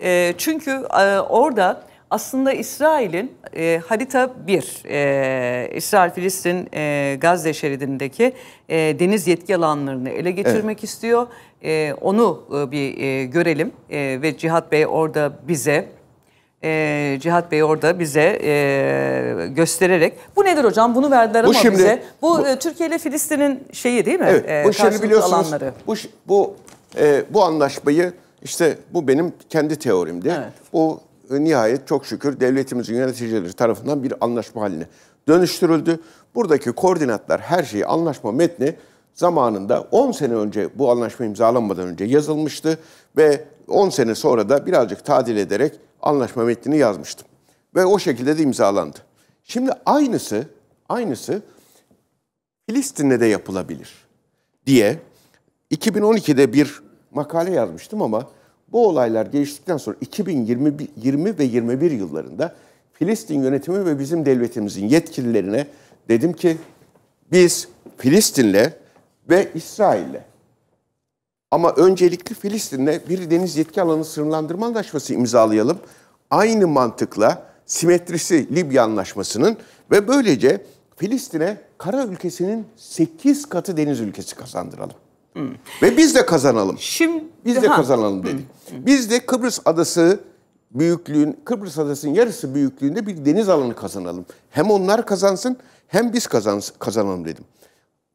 E, çünkü e, orada aslında İsrail'in e, harita 1, e, İsrail-Filistin e, Gazze şeridindeki e, deniz yetki alanlarını ele geçirmek evet. istiyor. E, onu e, bir e, görelim e, ve Cihat Bey orada bize... E, Cihat Bey orada bize e, göstererek. Bu nedir hocam? Bunu verdiler bu ama şimdi, bize. Bu, bu e, Türkiye ile Filistin'in şeyi değil mi? Evet. E, bu e, şimdi biliyorsunuz alanları. bu bu e, bu anlaşmayı işte bu benim kendi teorimdi. Evet. Bu e, nihayet çok şükür devletimizin yöneticileri tarafından bir anlaşma haline dönüştürüldü. Buradaki koordinatlar, her şeyi, anlaşma metni zamanında 10 sene önce bu anlaşma imzalanmadan önce yazılmıştı ve 10 sene sonra da birazcık tadil ederek anlaşma metnini yazmıştım. Ve o şekilde de imzalandı. Şimdi aynısı, aynısı Filistin'de de yapılabilir diye 2012'de bir makale yazmıştım ama bu olaylar geliştikten sonra 2020 20 ve 21 yıllarında Filistin yönetimi ve bizim devletimizin yetkililerine dedim ki biz Filistin'le ve İsrail'le ama öncelikli Filistin'le bir deniz yetki alanı sınırlandırma anlaşması imzalayalım. Aynı mantıkla simetrisi Libya anlaşmasının ve böylece Filistin'e kara ülkesinin 8 katı deniz ülkesi kazandıralım. Ve biz de kazanalım. Şimdi biz de ha. kazanalım dedik. Hı. Hı. Biz de Kıbrıs adası büyüklüğün Kıbrıs adasının yarısı büyüklüğünde bir deniz alanı kazanalım. Hem onlar kazansın hem biz kazans kazanalım dedim.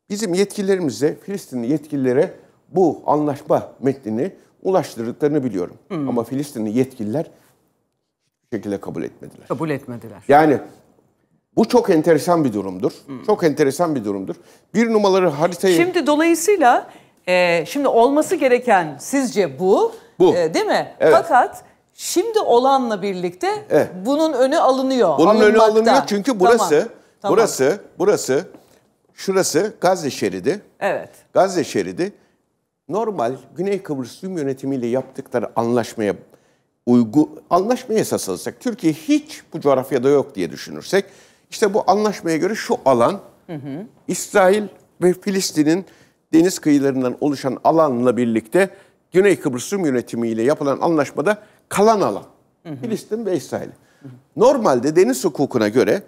Bizim yetkililerimize, Filistinli yetkililere bu anlaşma metnini ulaştırdıklarını biliyorum. Hı. Ama Filistinli yetkililer hiçbir şekilde kabul etmediler. Kabul etmediler. Yani bu çok enteresan bir durumdur. Hı. Çok enteresan bir durumdur. Bir numaralı haritayı... Şimdi dolayısıyla ee, şimdi olması gereken sizce bu, bu. E, değil mi? Evet. Fakat şimdi olanla birlikte evet. bunun önü alınıyor. Bunun önü alınıyor çünkü burası, tamam. Tamam. burası, burası, şurası Gazze şeridi. Evet. Gazze şeridi normal Güney Kıbrıs Tüm yönetimiyle yaptıkları anlaşmaya uygu anlaşmaya esas alırsak Türkiye hiç bu coğrafyada yok diye düşünürsek işte bu anlaşmaya göre şu alan hı hı. İsrail ve Filistin'in deniz kıyılarından oluşan alanla birlikte Güney Kıbrıs Rum Yönetimi ile yapılan anlaşmada kalan alan. Filistin ve İsrail. Hı hı. Normalde deniz hukukuna göre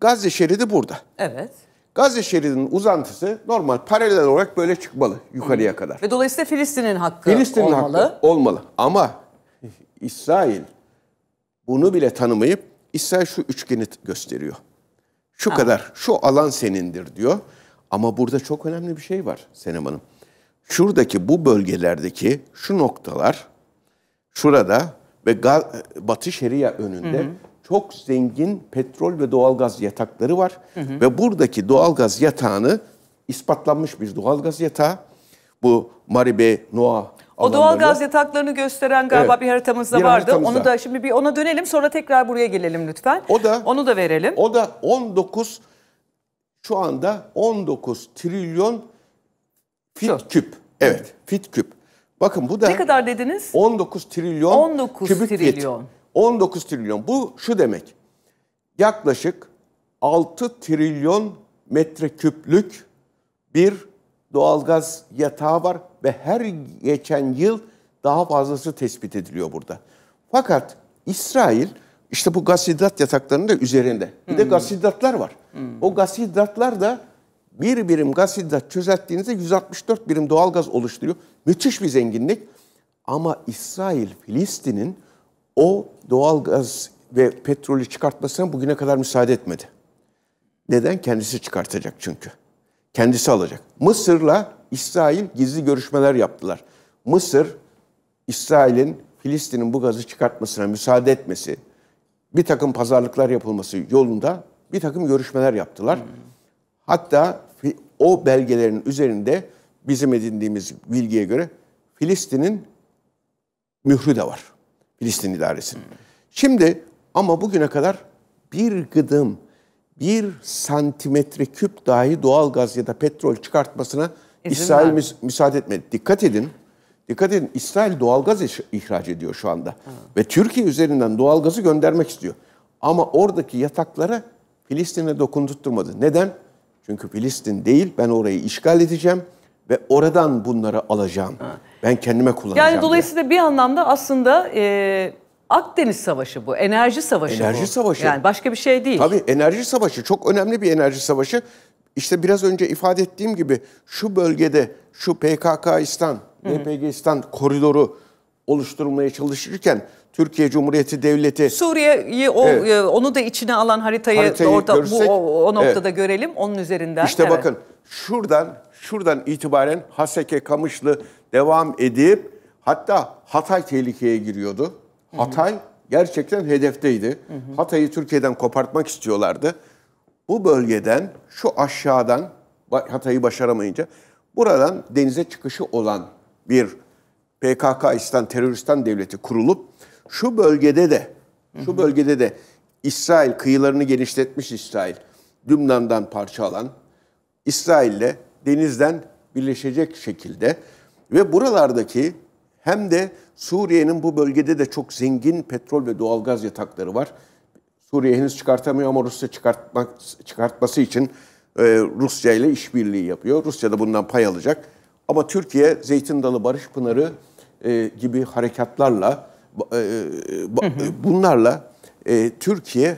Gazze şeridi burada. Evet. Gazze şeridinin uzantısı normal paralel olarak böyle çıkmalı yukarıya kadar. Ve dolayısıyla Filistin'in hakkı Filistin'in olmalı. Hakkı olmalı. Ama İsrail bunu bile tanımayıp İsrail şu üçgeni gösteriyor. Şu ha. kadar şu alan senindir diyor. Ama burada çok önemli bir şey var Senem Hanım. Şuradaki bu bölgelerdeki şu noktalar şurada ve Gal Batı Şeria önünde hı hı. çok zengin petrol ve doğalgaz yatakları var. Hı hı. Ve buradaki doğalgaz yatağını ispatlanmış bir doğalgaz yatağı bu Maribe, Noa o alanları. doğal gaz yataklarını gösteren galiba evet, bir haritamızda bir vardı. Haritamızda. Onu da şimdi bir ona dönelim sonra tekrar buraya gelelim lütfen. O da onu da verelim. O da 19 şu anda 19 trilyon fit küp. Evet, fit küp. Bakın bu da Ne kadar dediniz? 19 trilyon 19 kübik trilyon. Fit. 19 trilyon. Bu şu demek. Yaklaşık 6 trilyon metreküplük bir doğalgaz yatağı var ve her geçen yıl daha fazlası tespit ediliyor burada. Fakat İsrail işte bu gaz hidrat yataklarının da üzerinde. Bir de gaz hidratlar hmm. var. Hmm. O gaz hidratlar da bir birim gaz hidrat çözelttiğinizde 164 birim doğal gaz oluşturuyor. Müthiş bir zenginlik. Ama İsrail, Filistin'in o doğal gaz ve petrolü çıkartmasına bugüne kadar müsaade etmedi. Neden? Kendisi çıkartacak çünkü. Kendisi alacak. Mısır'la İsrail gizli görüşmeler yaptılar. Mısır, İsrail'in Filistin'in bu gazı çıkartmasına müsaade etmesi, bir takım pazarlıklar yapılması yolunda bir takım görüşmeler yaptılar. Hmm. Hatta o belgelerin üzerinde bizim edindiğimiz bilgiye göre Filistin'in mührü de var. Filistin idaresinin. Hmm. Şimdi ama bugüne kadar bir gıdım, bir santimetre küp dahi doğal gaz ya da petrol çıkartmasına İzin İsrail mi? müsaade etmedi. Dikkat edin. Dikkat edin İsrail doğal gaz ihraç ediyor şu anda. Hı. Ve Türkiye üzerinden doğal gazı göndermek istiyor. Ama oradaki yataklara Filistin'e dokundurtmadı. Neden? Çünkü Filistin değil ben orayı işgal edeceğim ve oradan bunları alacağım. Ha. Ben kendime kullanacağım. Yani dolayısıyla diye. bir anlamda aslında e, Akdeniz Savaşı bu, enerji savaşı Enerji bu. savaşı. Yani başka bir şey değil. Tabii enerji savaşı çok önemli bir enerji savaşı. İşte biraz önce ifade ettiğim gibi şu bölgede şu pkk PKKistan, DPGistan koridoru oluşturulmaya çalışırken Türkiye Cumhuriyeti Devleti Suriye'yi o evet. E, onu da içine alan haritayı, haritayı orada görürsek, bu o, o noktada evet. görelim onun üzerinden. İşte evet. bakın şuradan şuradan itibaren Haseke Kamışlı devam edip hatta Hatay tehlikeye giriyordu. Hı -hı. Hatay gerçekten hedefteydi. Hı hı. Hatay'ı Türkiye'den kopartmak istiyorlardı. Bu bölgeden şu aşağıdan Hatay'ı başaramayınca buradan denize çıkışı olan bir PKK İslam Teröristan Devleti kurulup şu bölgede de şu bölgede de İsrail kıyılarını genişletmiş İsrail. Lübnan'dan parça alan İsrail'le denizden birleşecek şekilde ve buralardaki hem de Suriye'nin bu bölgede de çok zengin petrol ve doğalgaz yatakları var. Suriye henüz çıkartamıyor ama Rusya çıkartmak, çıkartması için e, Rusya ile işbirliği yapıyor. Rusya da bundan pay alacak. Ama Türkiye Zeytin Dalı Barış Pınarı e, gibi harekatlarla e, e, e, bunlarla Türkiye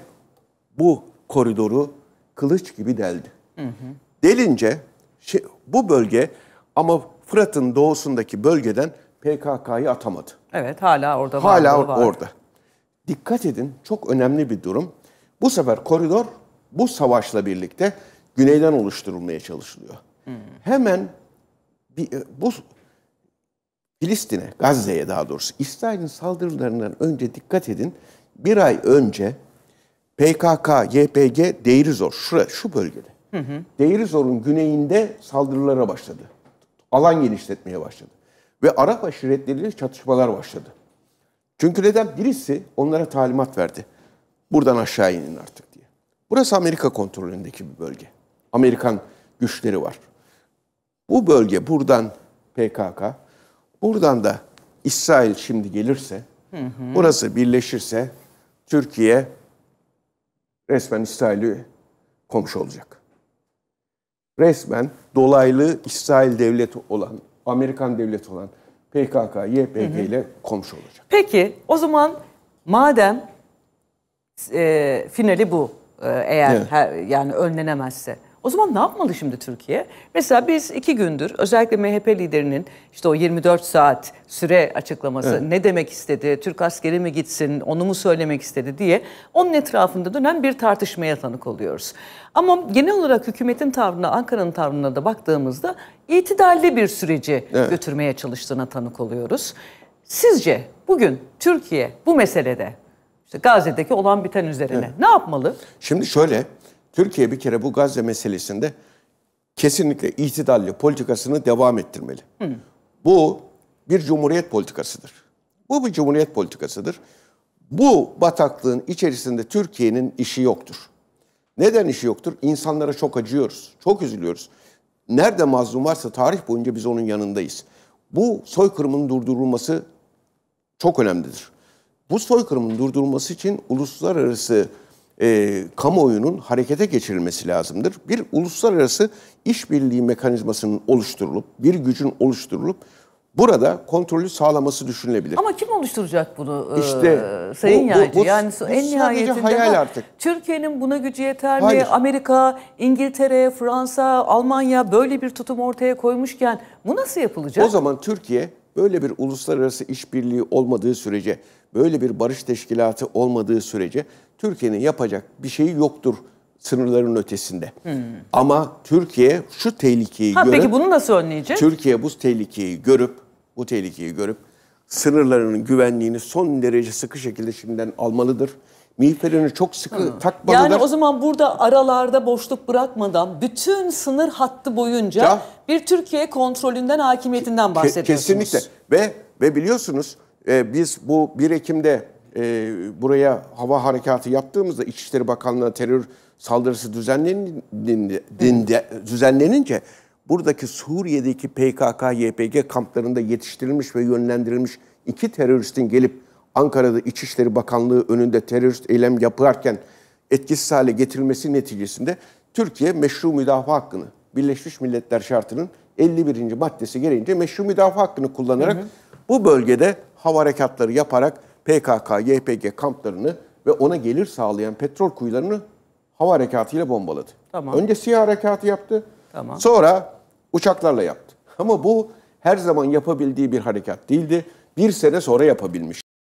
bu koridoru kılıç gibi deldi. Delince şey, bu bölge ama Fırat'ın doğusundaki bölgeden PKK'yı atamadı. Evet hala orada var. Hala var. orada. Dikkat edin çok önemli bir durum. Bu sefer koridor bu savaşla birlikte güneyden oluşturulmaya çalışılıyor. Hmm. Hemen bir, bu Filistin'e, Gazze'ye daha doğrusu İsrail'in saldırılarından önce dikkat edin. Bir ay önce PKK, YPG, Deirizor, şura, şu bölgede. Hı hı. Deirizor'un güneyinde saldırılara başladı. Alan genişletmeye başladı. Ve Arap aşiretleriyle çatışmalar başladı. Çünkü neden? Birisi onlara talimat verdi. Buradan aşağı inin artık diye. Burası Amerika kontrolündeki bir bölge. Amerikan güçleri var. Bu bölge buradan PKK, Buradan da İsrail şimdi gelirse, hı hı. burası birleşirse Türkiye resmen İsrail'i komşu olacak. Resmen dolaylı İsrail devleti olan, Amerikan devleti olan PKK, YPG ile komşu olacak. Peki o zaman madem e, finali bu e, eğer evet. her, yani önlenemezse o zaman ne yapmalı şimdi Türkiye? Mesela biz iki gündür özellikle MHP liderinin işte o 24 saat süre açıklaması evet. ne demek istedi, Türk askeri mi gitsin, onu mu söylemek istedi diye onun etrafında dönen bir tartışmaya tanık oluyoruz. Ama genel olarak hükümetin tavrına, Ankara'nın tavrına da baktığımızda itidalli bir süreci evet. götürmeye çalıştığına tanık oluyoruz. Sizce bugün Türkiye bu meselede işte Gazze'deki olan biten üzerine evet. ne yapmalı? Şimdi şöyle Türkiye bir kere bu Gazze meselesinde kesinlikle itidalli politikasını devam ettirmeli. Hı. Bu bir cumhuriyet politikasıdır. Bu bir cumhuriyet politikasıdır. Bu bataklığın içerisinde Türkiye'nin işi yoktur. Neden işi yoktur? İnsanlara çok acıyoruz, çok üzülüyoruz. Nerede mazlum varsa tarih boyunca biz onun yanındayız. Bu soykırımın durdurulması çok önemlidir. Bu soykırımın durdurulması için uluslararası e, kamuoyunun harekete geçirilmesi lazımdır. Bir uluslararası işbirliği mekanizmasının oluşturulup, bir gücün oluşturulup burada kontrolü sağlaması düşünülebilir. Ama kim oluşturacak bunu e, İşte. e, Sayın bu, Yaycı? yani bu en nihayetinde hayal artık. Türkiye'nin buna gücü yeter mi? Hayır. Amerika, İngiltere, Fransa, Almanya böyle bir tutum ortaya koymuşken bu nasıl yapılacak? O zaman Türkiye böyle bir uluslararası işbirliği olmadığı sürece, böyle bir barış teşkilatı olmadığı sürece Türkiye'nin yapacak bir şeyi yoktur sınırların ötesinde. Hmm. Ama Türkiye şu tehlikeyi ha, görüp... Peki bunu nasıl önleyecek? Türkiye bu tehlikeyi görüp, bu tehlikeyi görüp sınırlarının güvenliğini son derece sıkı şekilde şimdiden almalıdır. Miğferini çok sıkı Hı. Hmm. takmalıdır. Yani o zaman burada aralarda boşluk bırakmadan bütün sınır hattı boyunca ya, bir Türkiye kontrolünden, hakimiyetinden bahsediyorsunuz. Kesinlikle. Ve ve biliyorsunuz e, biz bu 1 Ekim'de e, buraya hava harekatı yaptığımızda İçişleri Bakanlığı'na terör saldırısı düzenlenince, düzenlenince buradaki Suriye'deki PKK-YPG kamplarında yetiştirilmiş ve yönlendirilmiş iki teröristin gelip Ankara'da İçişleri Bakanlığı önünde terörist eylem yaparken etkisiz hale getirilmesi neticesinde Türkiye meşru müdafaa hakkını Birleşmiş Milletler Şartı'nın 51. maddesi gereğince meşru müdafaa hakkını kullanarak hı hı. bu bölgede hava harekatları yaparak PKK, YPG kamplarını ve ona gelir sağlayan petrol kuyularını hava harekatıyla bombaladı. Tamam. Önce siyah harekatı yaptı. Tamam. Sonra uçaklarla yaptı. Ama bu her zaman yapabildiği bir harekat değildi. Bir sene sonra yapabilmiş.